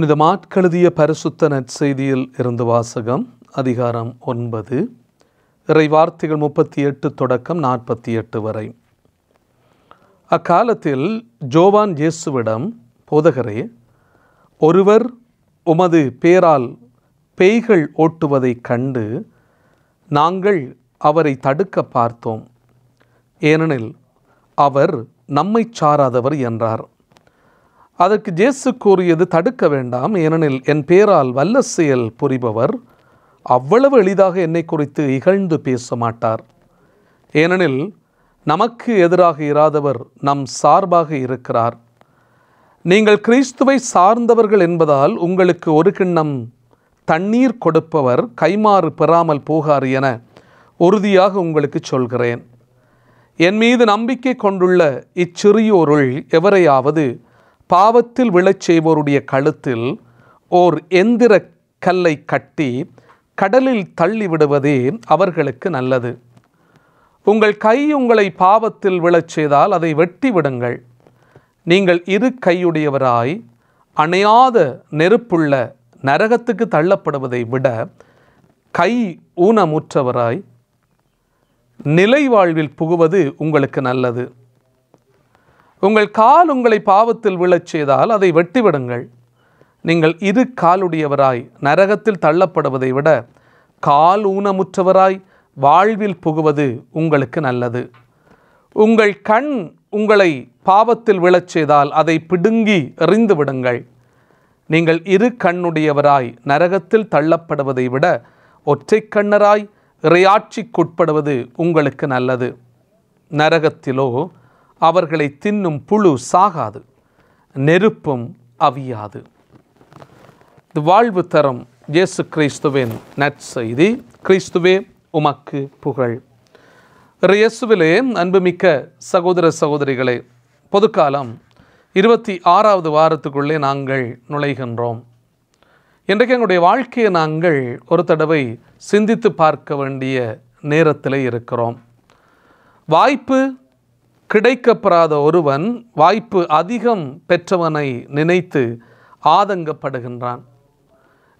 புனித மாட்கழுதிய பரிசுத்த நற்செய்தியில் இருந்து வாசகம் அதிகாரம் ஒன்பது இறைவார்த்தைகள் முப்பத்தி எட்டு தொடக்கம் நாற்பத்தி எட்டு வரை அக்காலத்தில் ஜோவான் இயேசுவிடம் போதகரே ஒருவர் உமது பேரால் பேய்கள் ஓட்டுவதை கண்டு நாங்கள் அவரை தடுக்க பார்த்தோம் ஏனெனில் அவர் நம்மை சாராதவர் என்றார் அதற்கு ஜேசு கூறியது தடுக்க வேண்டாம் ஏனெனில் என் பேரால் வல்ல செயல் புரிபவர் அவ்வளவு எளிதாக என்னை குறித்து இகழ்ந்து பேச மாட்டார் ஏனெனில் நமக்கு எதிராக இராதவர் நம் சார்பாக இருக்கிறார் நீங்கள் கிறிஸ்துவை சார்ந்தவர்கள் என்பதால் உங்களுக்கு ஒரு கிண்ணம் தண்ணீர் கொடுப்பவர் கைமாறு பெறாமல் போகார் என உறுதியாக உங்களுக்கு சொல்கிறேன் என் மீது நம்பிக்கை கொண்டுள்ள இச்சிறியோருள் எவரையாவது பாவத்தில் விழச் செய்வோருடைய கழுத்தில் ஓர் எந்திர கல்லை கட்டி கடலில் தள்ளிவிடுவதே அவர்களுக்கு நல்லது உங்கள் கை உங்களை பாவத்தில் விழச் செய்தால் அதை வெட்டி விடுங்கள் நீங்கள் இரு கையுடையவராய் அணையாத நெருப்புள்ள நரகத்துக்கு தள்ளப்படுவதை விட கை ஊனமுற்றவராய் நிலை வாழ்வில் புகுவது உங்களுக்கு நல்லது உங்கள் கால் உங்களை பாவத்தில் விழச் செய்தால் அதை வெட்டிவிடுங்கள் நீங்கள் இரு காலுடையவராய் நரகத்தில் தள்ளப்படுவதை விட கால் ஊனமுற்றவராய் வாழ்வில் புகுவது உங்களுக்கு நல்லது உங்கள் கண் உங்களை பாவத்தில் விழச் செய்தால் அதை பிடுங்கி எறிந்து விடுங்கள் நீங்கள் இரு கண்ணுடையவராய் நரகத்தில் தள்ளப்படுவதை விட ஒற்றை கண்ணராய் இறையாட்சிக்குட்படுவது உங்களுக்கு நல்லது நரகத்திலோ அவர்களை தின்னும் புழு சாகாது நெருப்பும் அவியாது வாழ்வு தரம் இயேசு கிறிஸ்துவின் நற்செய்தி கிறிஸ்துவே உமக்கு புகழ் இயேசுவிலே அன்புமிக்க சகோதர சகோதரிகளே பொதுக்காலம் இருபத்தி ஆறாவது வாரத்துக்குள்ளே நாங்கள் நுழைகின்றோம் இன்றைக்கு எங்களுடைய வாழ்க்கையை நாங்கள் ஒரு தடவை சிந்தித்து பார்க்க வேண்டிய நேரத்தில் இருக்கிறோம் வாய்ப்பு கிடைக்கப்பெறாத ஒருவன் வாய்ப்பு அதிகம் பெற்றவனை நினைத்து ஆதங்கப்படுகின்றான்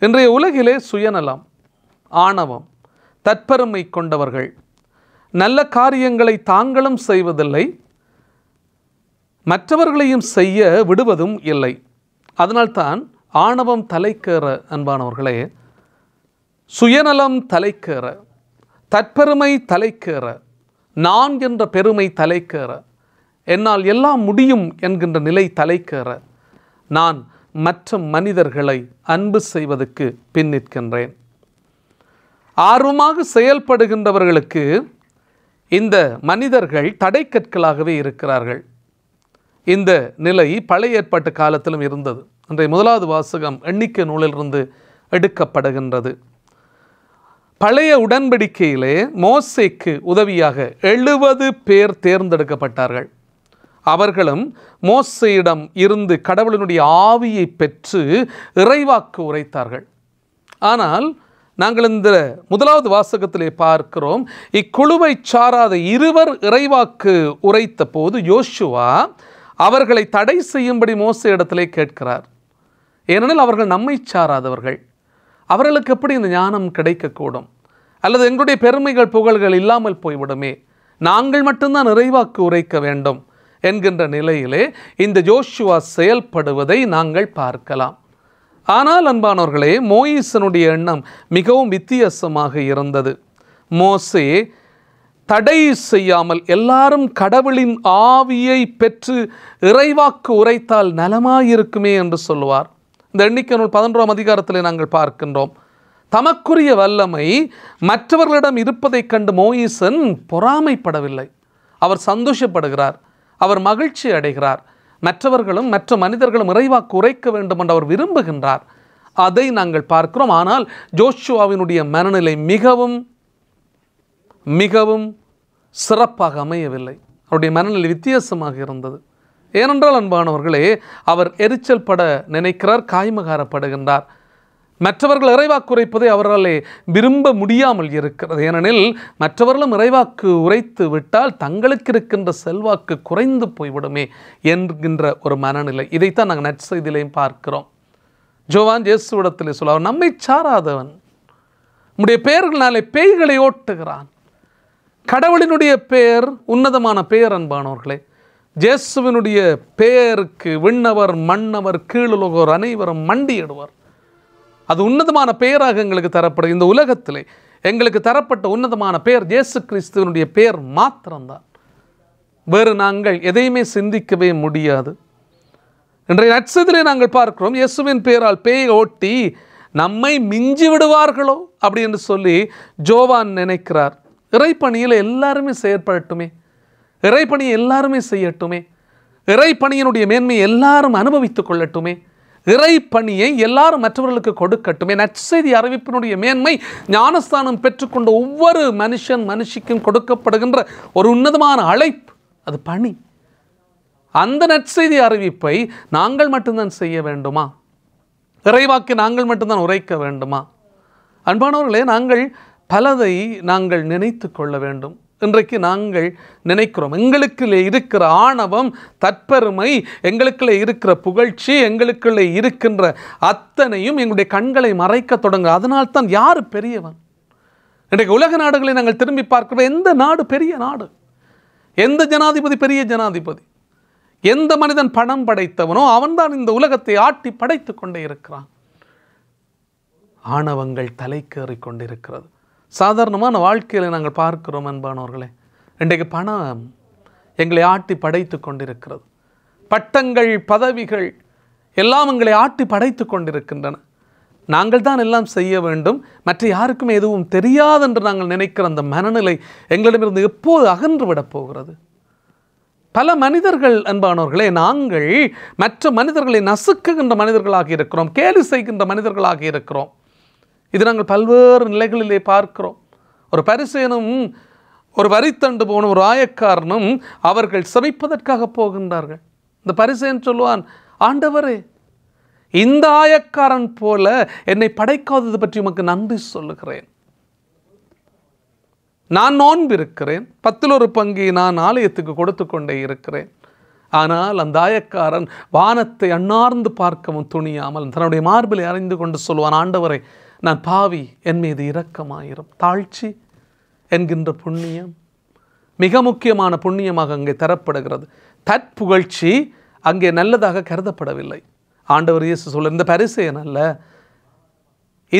இன்றைய உலகிலே சுயநலம் ஆணவம் தற்பெருமை கொண்டவர்கள் நல்ல காரியங்களை தாங்களும் செய்வதில்லை மற்றவர்களையும் செய்ய விடுவதும் இல்லை அதனால்தான் ஆணவம் தலைக்கேற அன்பானவர்களே சுயநலம் தலைக்கேற தற்பெருமை தலைக்கேற நான் என்ற பெருமை தலைக்கேற என்னால் எல்லாம் முடியும் என்கின்ற நிலை தலைக்கேற நான் மற்ற மனிதர்களை அன்பு செய்வதற்கு பின் நிற்கின்றேன் ஆர்வமாக செயல்படுகின்றவர்களுக்கு இந்த மனிதர்கள் தடைக்கற்களாகவே இருக்கிறார்கள் இந்த நிலை பழைய ஏற்பாட்டு காலத்திலும் இருந்தது அன்றைய முதலாவது வாசகம் எண்ணிக்கை நூலிலிருந்து எடுக்கப்படுகின்றது பழைய உடன்படிக்கையிலே மோசைக்கு உதவியாக எழுபது பேர் தேர்ந்தெடுக்கப்பட்டார்கள் அவர்களும் மோசையிடம் இருந்து கடவுளினுடைய ஆவியை பெற்று இறைவாக்கு உரைத்தார்கள் ஆனால் நாங்கள் இந்த முதலாவது வாசகத்திலே பார்க்கிறோம் இக்குழுவை சாராத இருவர் இறைவாக்கு உரைத்த போது யோசுவா அவர்களை தடை செய்யும்படி மோச இடத்திலே கேட்கிறார் ஏனெனில் அவர்கள் நம்மை சாராதவர்கள் அவர்களுக்கு எப்படி இந்த ஞானம் கிடைக்கக்கூடும் அல்லது எங்களுடைய பெருமைகள் புகழ்கள் இல்லாமல் போய்விடுமே நாங்கள் மட்டும்தான் நிறைவாக்கு உரைக்க வேண்டும் என்கின்ற நிலையிலே இந்த ஜோஷுவா செயல்படுவதை நாங்கள் பார்க்கலாம் ஆனால் அன்பானவர்களே மோயிசனுடைய எண்ணம் மிகவும் வித்தியாசமாக இருந்தது மோசே தடை செய்யாமல் எல்லாரும் கடவுளின் ஆவியை பெற்று இறைவாக்கு உரைத்தால் நலமாயிருக்குமே என்று சொல்லுவார் இந்த எண்ணிக்கை நூல் பதினொன்றாம் அதிகாரத்தில் நாங்கள் பார்க்கின்றோம் தமக்குரிய வல்லமை மற்றவர்களிடம் இருப்பதைக் கண்டு மோயிசன் பொறாமைப்படவில்லை அவர் சந்தோஷப்படுகிறார் அவர் மகிழ்ச்சி அடைகிறார் மற்றவர்களும் மற்ற மனிதர்களும் இறைவாக குறைக்க வேண்டும் என்று அவர் விரும்புகின்றார் அதை நாங்கள் பார்க்கிறோம் ஆனால் ஜோஷுவாவினுடைய மனநிலை மிகவும் மிகவும் சிறப்பாக அமையவில்லை அவருடைய மனநிலை வித்தியாசமாக இருந்தது ஏனென்றால் அன்பானவர்களே அவர் எரிச்சல் பட நினைக்கிறார் காய்மகாரப்படுகின்றார் மற்றவர்கள் இறைவாக்கு உரைப்பதை அவர்களே விரும்ப முடியாமல் இருக்கிறது ஏனெனில் மற்றவர்களும் இறைவாக்கு உரைத்து விட்டால் தங்களுக்கு இருக்கின்ற செல்வாக்கு குறைந்து போய்விடுமே என்கின்ற ஒரு மனநிலை இதைத்தான் நாங்கள் நற்செய்தியிலையும் பார்க்கிறோம் ஜோவான் சொல்ல சொல்லுவார் நம்மை சாராதவன் நம்முடைய பெயர்களினாலே பேய்களை ஓட்டுகிறான் கடவுளினுடைய பெயர் உன்னதமான பெயர் அன்பானவர்களே ஜேசுவினுடைய பெயருக்கு விண்ணவர் மன்னவர் கீழுலகோர் அனைவரும் மண்டியிடுவார் அது உன்னதமான பெயராக எங்களுக்கு தரப்படும் இந்த உலகத்திலே எங்களுக்கு தரப்பட்ட உன்னதமான பெயர் ஜேசு கிறிஸ்துவனுடைய பெயர் மாத்திரம்தான் வேறு நாங்கள் எதையுமே சிந்திக்கவே முடியாது இன்றைய நட்சத்திரை நாங்கள் பார்க்கிறோம் இயேசுவின் பெயரால் பேய் ஓட்டி நம்மை மிஞ்சி விடுவார்களோ அப்படின்னு சொல்லி ஜோவான் நினைக்கிறார் இறைப்பணியில் எல்லாருமே செயற்படட்டுமே இறைப்பணியை எல்லாருமே செய்யட்டுமே இறைப்பணியினுடைய மேன்மையை எல்லாரும் அனுபவித்துக் கொள்ளட்டுமே இறைப்பணியை எல்லாரும் மற்றவர்களுக்கு கொடுக்கட்டுமே நற்செய்தி அறிவிப்பினுடைய மேன்மை ஞானஸ்தானம் பெற்றுக்கொண்ட ஒவ்வொரு மனுஷன் மனுஷிக்கும் கொடுக்கப்படுகின்ற ஒரு உன்னதமான அழைப்பு அது பணி அந்த நற்செய்தி அறிவிப்பை நாங்கள் மட்டும்தான் செய்ய வேண்டுமா இறைவாக்கி நாங்கள் மட்டும்தான் உரைக்க வேண்டுமா அன்பானவர்களே நாங்கள் பலதை நாங்கள் நினைத்து கொள்ள வேண்டும் இன்றைக்கு நாங்கள் நினைக்கிறோம் எங்களுக்குள்ளே இருக்கிற ஆணவம் தற்பெருமை எங்களுக்குள்ளே இருக்கிற புகழ்ச்சி எங்களுக்குள்ளே இருக்கின்ற அத்தனையும் எங்களுடைய கண்களை மறைக்க தொடங்க அதனால்தான் யார் பெரியவன் இன்றைக்கு உலக நாடுகளை நாங்கள் திரும்பி பார்க்கிறோம் எந்த நாடு பெரிய நாடு எந்த ஜனாதிபதி பெரிய ஜனாதிபதி எந்த மனிதன் பணம் படைத்தவனோ அவன்தான் இந்த உலகத்தை ஆட்டி படைத்து கொண்டே இருக்கிறான் ஆணவங்கள் தலைக்கேறிக்கொண்டிருக்கிறது கொண்டிருக்கிறது சாதாரணமான வாழ்க்கையில் நாங்கள் பார்க்கிறோம் அன்பானவர்களே இன்றைக்கு பணம் எங்களை ஆட்டி படைத்து கொண்டிருக்கிறது பட்டங்கள் பதவிகள் எல்லாம் எங்களை ஆட்டி படைத்து கொண்டிருக்கின்றன நாங்கள் தான் எல்லாம் செய்ய வேண்டும் மற்ற யாருக்குமே எதுவும் தெரியாது என்று நாங்கள் நினைக்கிற அந்த மனநிலை எங்களிடமிருந்து எப்போது அகன்று விடப் போகிறது பல மனிதர்கள் அன்பானவர்களே நாங்கள் மற்ற மனிதர்களை நசுக்குகின்ற மனிதர்களாக இருக்கிறோம் கேலி செய்கின்ற மனிதர்களாக இருக்கிறோம் இது நாங்கள் பல்வேறு நிலைகளிலே பார்க்கிறோம் ஒரு பரிசேனும் ஒரு வரித்தண்டு போன ஒரு ஆயக்காரனும் அவர்கள் சமைப்பதற்காக போகின்றார்கள் இந்த பரிசேன் சொல்லுவான் ஆண்டவரே இந்த ஆயக்காரன் போல என்னை படைக்காதது பற்றி உமக்கு நன்றி சொல்லுகிறேன் நான் நோன்பு இருக்கிறேன் பத்தில் ஒரு பங்கை நான் ஆலயத்துக்கு கொடுத்து கொண்டே இருக்கிறேன் ஆனால் அந்த ஆயக்காரன் வானத்தை அண்ணார்ந்து பார்க்கவும் துணியாமல் தன்னுடைய மார்பிலை அறிந்து கொண்டு சொல்வான் ஆண்டவரை நான் பாவி என் மீது இரக்கமாயிரும் தாழ்ச்சி என்கின்ற புண்ணியம் மிக முக்கியமான புண்ணியமாக அங்கே தரப்படுகிறது தற்புகழ்ச்சி அங்கே நல்லதாக கருதப்படவில்லை ஆண்டவர் இயேசு சொல்ல இந்த பரிசெயன் அல்ல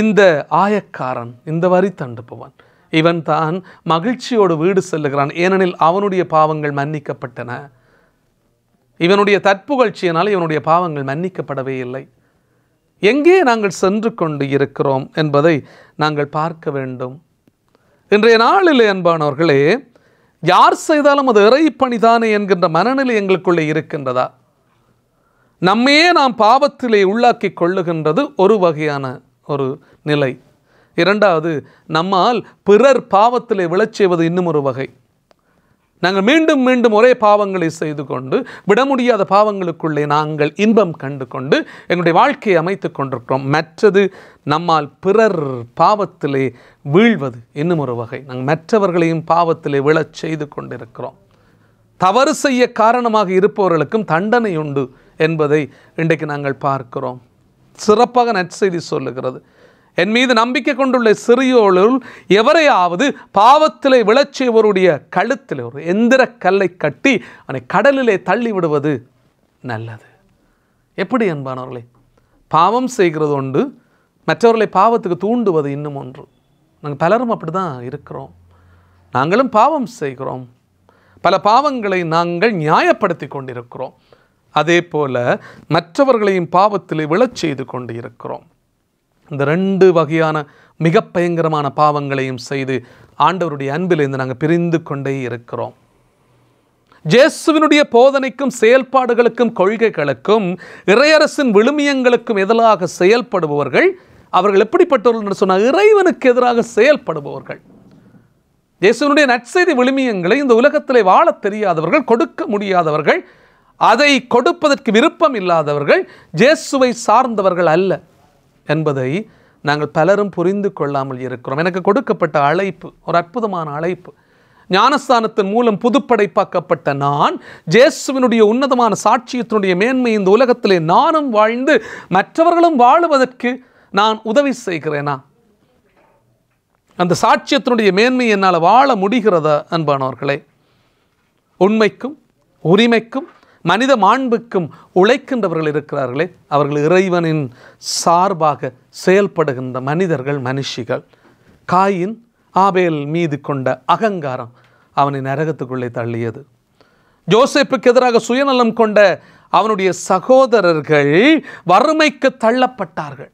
இந்த ஆயக்காரன் இந்த வரி தண்டுப்பவன் இவன் தான் மகிழ்ச்சியோடு வீடு செல்லுகிறான் ஏனெனில் அவனுடைய பாவங்கள் மன்னிக்கப்பட்டன இவனுடைய தற்புகழ்ச்சியினால் இவனுடைய பாவங்கள் மன்னிக்கப்படவே இல்லை எங்கே நாங்கள் சென்று கொண்டு இருக்கிறோம் என்பதை நாங்கள் பார்க்க வேண்டும் இன்றைய நாளில் என்பானவர்களே யார் செய்தாலும் அது இறைப்பணிதானே என்கின்ற மனநிலை எங்களுக்குள்ளே இருக்கின்றதா நம்மையே நாம் பாவத்திலே உள்ளாக்கி கொள்ளுகின்றது ஒரு வகையான ஒரு நிலை இரண்டாவது நம்மால் பிறர் பாவத்திலே விழச் செய்வது இன்னும் ஒரு வகை நாங்கள் மீண்டும் மீண்டும் ஒரே பாவங்களை செய்து கொண்டு விட முடியாத பாவங்களுக்குள்ளே நாங்கள் இன்பம் கண்டு கொண்டு எங்களுடைய வாழ்க்கையை அமைத்து கொண்டிருக்கிறோம் மற்றது நம்மால் பிறர் பாவத்திலே வீழ்வது இன்னும் ஒரு வகை நாங்கள் மற்றவர்களையும் பாவத்திலே விழச் செய்து கொண்டிருக்கிறோம் தவறு செய்ய காரணமாக இருப்பவர்களுக்கும் தண்டனை உண்டு என்பதை இன்றைக்கு நாங்கள் பார்க்கிறோம் சிறப்பாக நற்செய்தி சொல்லுகிறது என் மீது நம்பிக்கை கொண்டுள்ள சிறியோளுள் எவரையாவது பாவத்திலே விளச்சியவருடைய கழுத்தில் ஒரு எந்திர கல்லை கட்டி அதனை கடலிலே தள்ளி விடுவது நல்லது எப்படி அன்பானவர்களே பாவம் செய்கிறது உண்டு மற்றவர்களை பாவத்துக்கு தூண்டுவது இன்னும் ஒன்று நாங்கள் பலரும் அப்படி தான் இருக்கிறோம் நாங்களும் பாவம் செய்கிறோம் பல பாவங்களை நாங்கள் நியாயப்படுத்தி கொண்டிருக்கிறோம் அதே போல மற்றவர்களையும் பாவத்தில் விழச் செய்து கொண்டு இருக்கிறோம் இந்த ரெண்டு வகையான மிக பயங்கரமான பாவங்களையும் செய்து ஆண்டவருடைய அன்பிலிருந்து நாங்கள் பிரிந்து கொண்டே இருக்கிறோம் ஜேசுவினுடைய போதனைக்கும் செயல்பாடுகளுக்கும் கொள்கைகளுக்கும் இறையரசின் விழுமியங்களுக்கும் எதிராக செயல்படுபவர்கள் அவர்கள் எப்படிப்பட்டவர்கள் என்று சொன்னால் இறைவனுக்கு எதிராக செயல்படுபவர்கள் இயேசுவனுடைய நற்செய்தி விழுமியங்களை இந்த உலகத்திலே வாழ தெரியாதவர்கள் கொடுக்க முடியாதவர்கள் அதை கொடுப்பதற்கு விருப்பம் இல்லாதவர்கள் ஜேசுவை சார்ந்தவர்கள் அல்ல என்பதை நாங்கள் பலரும் புரிந்து கொள்ளாமல் இருக்கிறோம் எனக்கு கொடுக்கப்பட்ட அழைப்பு ஒரு அற்புதமான அழைப்பு ஞானஸ்தானத்தின் மூலம் புதுப்படைப்பாக்கப்பட்ட நான் ஜேசுவினுடைய உன்னதமான சாட்சியத்தினுடைய மேன்மை இந்த உலகத்திலே நானும் வாழ்ந்து மற்றவர்களும் வாழுவதற்கு நான் உதவி செய்கிறேனா அந்த சாட்சியத்தினுடைய மேன்மை என்னால் வாழ முடிகிறதா அன்பானவர்களே உண்மைக்கும் உரிமைக்கும் மனித மாண்புக்கும் உழைக்கின்றவர்கள் இருக்கிறார்களே அவர்கள் இறைவனின் சார்பாக செயல்படுகின்ற மனிதர்கள் மனுஷிகள் காயின் ஆபேல் மீது கொண்ட அகங்காரம் அவனை நரகத்துக்குள்ளே தள்ளியது ஜோசப்புக்கு எதிராக சுயநலம் கொண்ட அவனுடைய சகோதரர்கள் வறுமைக்கு தள்ளப்பட்டார்கள்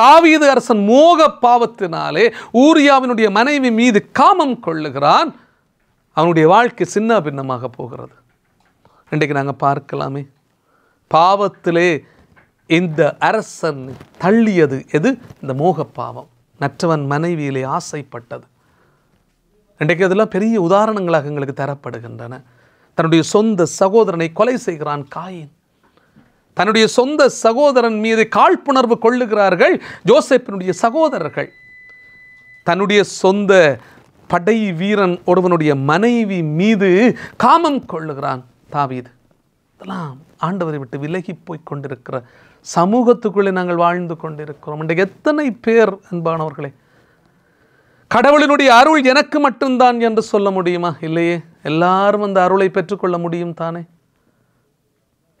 தாவீது அரசன் மோக பாவத்தினாலே ஊரியாவினுடைய மனைவி மீது காமம் கொள்ளுகிறான் அவனுடைய வாழ்க்கை சின்ன பின்னமாக போகிறது இன்றைக்கு நாங்கள் பார்க்கலாமே பாவத்திலே இந்த அரசன் தள்ளியது எது இந்த மோக பாவம் மற்றவன் மனைவியிலே ஆசைப்பட்டது இன்றைக்கு அதெல்லாம் பெரிய உதாரணங்களாக எங்களுக்கு தரப்படுகின்றன தன்னுடைய சொந்த சகோதரனை கொலை செய்கிறான் காயின் தன்னுடைய சொந்த சகோதரன் மீது காழ்ப்புணர்வு கொள்ளுகிறார்கள் ஜோசப்பினுடைய சகோதரர்கள் தன்னுடைய சொந்த படை வீரன் ஒருவனுடைய மனைவி மீது காமம் கொள்ளுகிறான் தாவீது இதெல்லாம் ஆண்டவரை விட்டு விலகி போய் கொண்டிருக்கிற சமூகத்துக்குள்ளே நாங்கள் வாழ்ந்து கொண்டிருக்கிறோம் இன்றைக்கு எத்தனை பேர் அன்பானவர்களே கடவுளினுடைய அருள் எனக்கு மட்டும்தான் என்று சொல்ல முடியுமா இல்லையே எல்லாரும் அந்த அருளை பெற்றுக்கொள்ள முடியும் தானே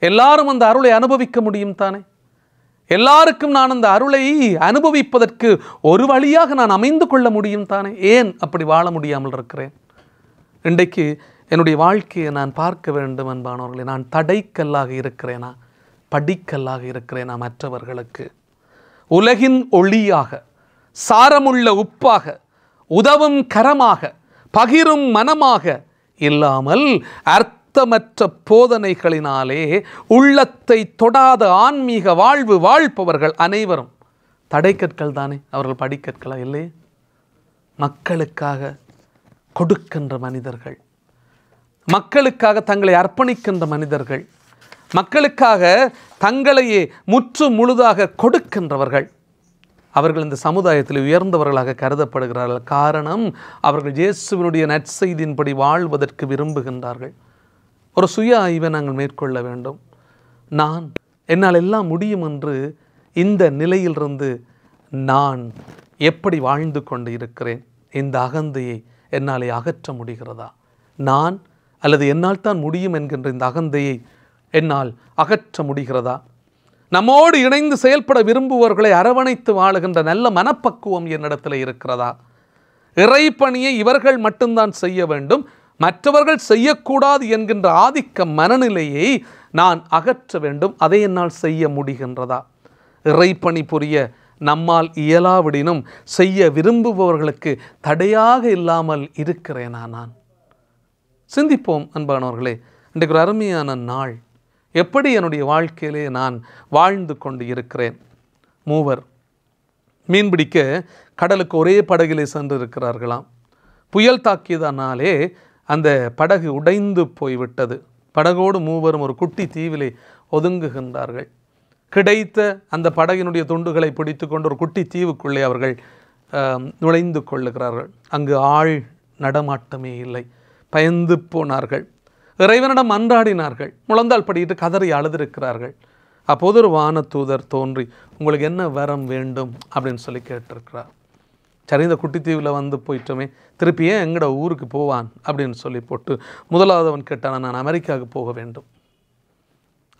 எல்லாரும் அந்த அருளை அனுபவிக்க முடியும் தானே எல்லாருக்கும் நான் அந்த அருளை அனுபவிப்பதற்கு ஒரு வழியாக நான் அமைந்து கொள்ள முடியும் தானே ஏன் அப்படி வாழ முடியாமல் இருக்கிறேன் இன்றைக்கு என்னுடைய வாழ்க்கையை நான் பார்க்க வேண்டும் என்பானவர்களை நான் தடைக்கல்லாக இருக்கிறேனா படிக்கல்லாக இருக்கிறேனா மற்றவர்களுக்கு உலகின் ஒளியாக சாரமுள்ள உப்பாக உதவும் கரமாக பகிரும் மனமாக இல்லாமல் அர்த்தமற்ற போதனைகளினாலே உள்ளத்தை தொடாத ஆன்மீக வாழ்வு வாழ்பவர்கள் அனைவரும் தடைக்கற்கள் தானே அவர்கள் படிக்கற்களா இல்லையே மக்களுக்காக கொடுக்கின்ற மனிதர்கள் மக்களுக்காக தங்களை அர்ப்பணிக்கின்ற மனிதர்கள் மக்களுக்காக தங்களையே முற்று முழுதாக கொடுக்கின்றவர்கள் அவர்கள் இந்த சமுதாயத்தில் உயர்ந்தவர்களாக கருதப்படுகிறார்கள் காரணம் அவர்கள் இயேசுவினுடைய நற்செய்தியின்படி வாழ்வதற்கு விரும்புகின்றார்கள் ஒரு சுய ஆய்வை நாங்கள் மேற்கொள்ள வேண்டும் நான் என்னால் எல்லாம் முடியும் என்று இந்த நிலையிலிருந்து நான் எப்படி வாழ்ந்து கொண்டு இருக்கிறேன் இந்த அகந்தையை என்னாலே அகற்ற முடிகிறதா நான் அல்லது என்னால் தான் முடியும் என்கின்ற இந்த அகந்தையை என்னால் அகற்ற முடிகிறதா நம்மோடு இணைந்து செயல்பட விரும்புவர்களை அரவணைத்து வாழுகின்ற நல்ல மனப்பக்குவம் என்னிடத்தில் இருக்கிறதா இறைப்பணியை இவர்கள் மட்டும்தான் செய்ய வேண்டும் மற்றவர்கள் செய்யக்கூடாது என்கின்ற ஆதிக்க மனநிலையை நான் அகற்ற வேண்டும் அதை என்னால் செய்ய முடிகின்றதா இறைப்பணி புரிய நம்மால் இயலாவிடினும் செய்ய விரும்புபவர்களுக்கு தடையாக இல்லாமல் இருக்கிறேனா நான் சிந்திப்போம் அன்பானவர்களே இன்றைக்கு ஒரு அருமையான நாள் எப்படி என்னுடைய வாழ்க்கையிலே நான் வாழ்ந்து கொண்டு இருக்கிறேன் மூவர் மீன்பிடிக்க கடலுக்கு ஒரே படகிலே சென்று இருக்கிறார்களாம் புயல் தாக்கியதனாலே அந்த படகு உடைந்து போய்விட்டது படகோடு மூவரும் ஒரு குட்டி தீவிலே ஒதுங்குகின்றார்கள் கிடைத்த அந்த படகினுடைய துண்டுகளை பிடித்து கொண்டு ஒரு குட்டி தீவுக்குள்ளே அவர்கள் நுழைந்து கொள்ளுகிறார்கள் அங்கு ஆள் நடமாட்டமே இல்லை பயந்து போனார்கள் இறைவனிடம் அன்றாடினார்கள் முழந்தால் படிக்கிட்டு கதறி அழுதிருக்கிறார்கள் அப்போது ஒரு வான தூதர் தோன்றி உங்களுக்கு என்ன வரம் வேண்டும் அப்படின்னு சொல்லி கேட்டிருக்கிறார் சரி இந்த குட்டித்தீவில் வந்து போயிட்டோமே திருப்பியே எங்கட ஊருக்கு போவான் அப்படின்னு சொல்லி போட்டு முதலாவதவன் கேட்டானா நான் அமெரிக்காவுக்கு போக வேண்டும்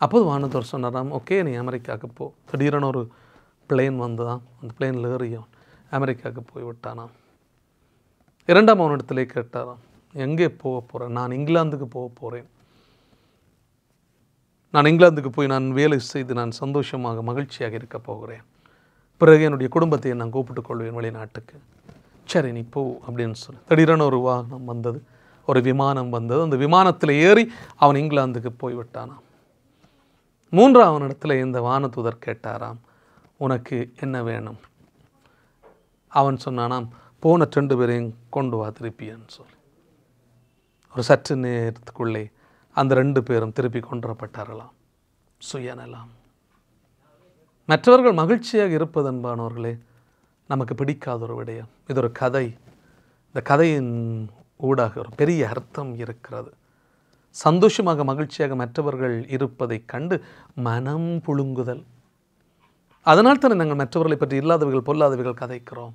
அப்போது வானத்தூர் சொன்னாராம் ஓகே நீ அமெரிக்காவுக்கு போ திடீரென ஒரு பிளேன் வந்துதான் அந்த பிளேனில் ஏறியவன் அமெரிக்காவுக்கு போய் விட்டானாம் இரண்டாம் அவனிடத்திலே கேட்டாராம் எங்கே போக போகிறேன் நான் இங்கிலாந்துக்கு போக போகிறேன் நான் இங்கிலாந்துக்கு போய் நான் வேலை செய்து நான் சந்தோஷமாக மகிழ்ச்சியாக இருக்க போகிறேன் பிறகு என்னுடைய குடும்பத்தை நான் கூப்பிட்டுக் கொள்வேன் வெளிநாட்டுக்கு சரி நீ போ அப்படின்னு சொல்லி திடீரென ஒரு வாகனம் வந்தது ஒரு விமானம் வந்தது அந்த விமானத்தில் ஏறி அவன் இங்கிலாந்துக்கு போய்விட்டானாம் மூன்றாவது இடத்துல இந்த வானத்துதர் கேட்டாராம் உனக்கு என்ன வேணும் அவன் சொன்னானாம் போன ரெண்டு பேரையும் கொண்டு வா திருப்பியன்னு சொல்லி ஒரு சற்று நேரத்துக்குள்ளே அந்த ரெண்டு பேரும் திருப்பி கொண்டுவரப்பட்டார்களாம் சுயநலம் மற்றவர்கள் மகிழ்ச்சியாக இருப்பது நமக்கு பிடிக்காத ஒரு விடயம் இது ஒரு கதை இந்த கதையின் ஊடாக ஒரு பெரிய அர்த்தம் இருக்கிறது சந்தோஷமாக மகிழ்ச்சியாக மற்றவர்கள் இருப்பதை கண்டு மனம் புழுங்குதல் அதனால் தானே நாங்கள் மற்றவர்களை பற்றி இல்லாதவர்கள் பொல்லாதவர்கள் கதைக்கிறோம்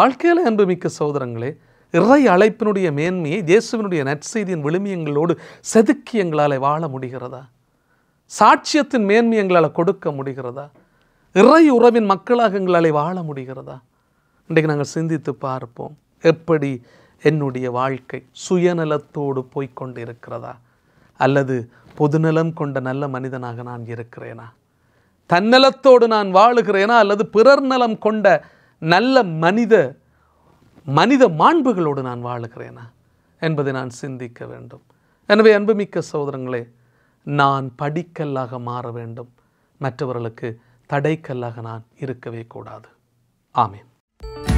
வாழ்க்கையில் அன்புமிக்க சோதரங்களே இறை அழைப்பினுடைய மேன்மையை இயேசுவினுடைய நற்செய்தியின் விழுமியங்களோடு செதுக்கி எங்களால் வாழ முடிகிறதா சாட்சியத்தின் மேன்மை எங்களால் கொடுக்க முடிகிறதா இறை உறவின் மக்களாக எங்களால் வாழ முடிகிறதா இன்றைக்கு நாங்கள் சிந்தித்து பார்ப்போம் எப்படி என்னுடைய வாழ்க்கை சுயநலத்தோடு போய்கொண்டு இருக்கிறதா அல்லது பொதுநலம் கொண்ட நல்ல மனிதனாக நான் இருக்கிறேனா தன்னலத்தோடு நான் வாழுகிறேனா அல்லது பிறர் நலம் கொண்ட நல்ல மனித மனித மாண்புகளோடு நான் வாழுகிறேனா என்பதை நான் சிந்திக்க வேண்டும் எனவே அன்புமிக்க சோதரங்களே நான் படிக்கல்லாக மாற வேண்டும் மற்றவர்களுக்கு தடைக்கல்லாக நான் இருக்கவே கூடாது ஆமேன்